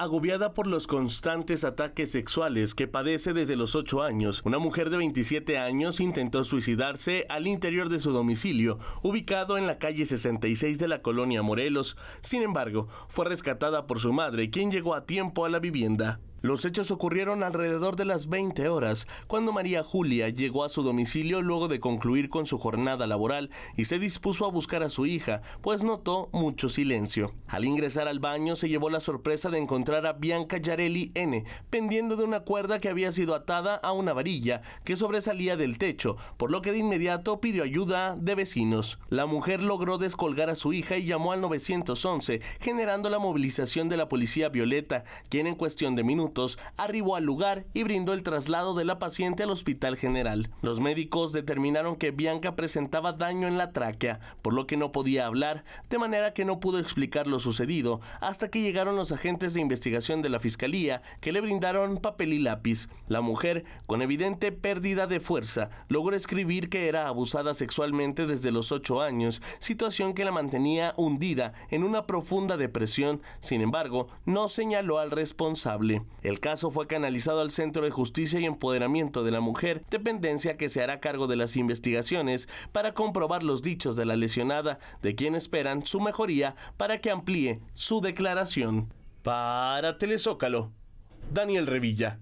Agobiada por los constantes ataques sexuales que padece desde los 8 años, una mujer de 27 años intentó suicidarse al interior de su domicilio, ubicado en la calle 66 de la colonia Morelos. Sin embargo, fue rescatada por su madre, quien llegó a tiempo a la vivienda. Los hechos ocurrieron alrededor de las 20 horas, cuando María Julia llegó a su domicilio luego de concluir con su jornada laboral y se dispuso a buscar a su hija, pues notó mucho silencio. Al ingresar al baño se llevó la sorpresa de encontrar a Bianca Yarelli N, pendiendo de una cuerda que había sido atada a una varilla que sobresalía del techo, por lo que de inmediato pidió ayuda de vecinos. La mujer logró descolgar a su hija y llamó al 911, generando la movilización de la policía Violeta, quien en cuestión de minutos arribó al lugar y brindó el traslado de la paciente al hospital general. Los médicos determinaron que Bianca presentaba daño en la tráquea, por lo que no podía hablar, de manera que no pudo explicar lo sucedido hasta que llegaron los agentes de investigación de la fiscalía que le brindaron papel y lápiz. La mujer, con evidente pérdida de fuerza, logró escribir que era abusada sexualmente desde los 8 años, situación que la mantenía hundida en una profunda depresión, sin embargo, no señaló al responsable. El caso fue canalizado al Centro de Justicia y Empoderamiento de la Mujer, dependencia que se hará cargo de las investigaciones para comprobar los dichos de la lesionada, de quien esperan su mejoría para que amplíe su declaración. Para Telezócalo, Daniel Revilla.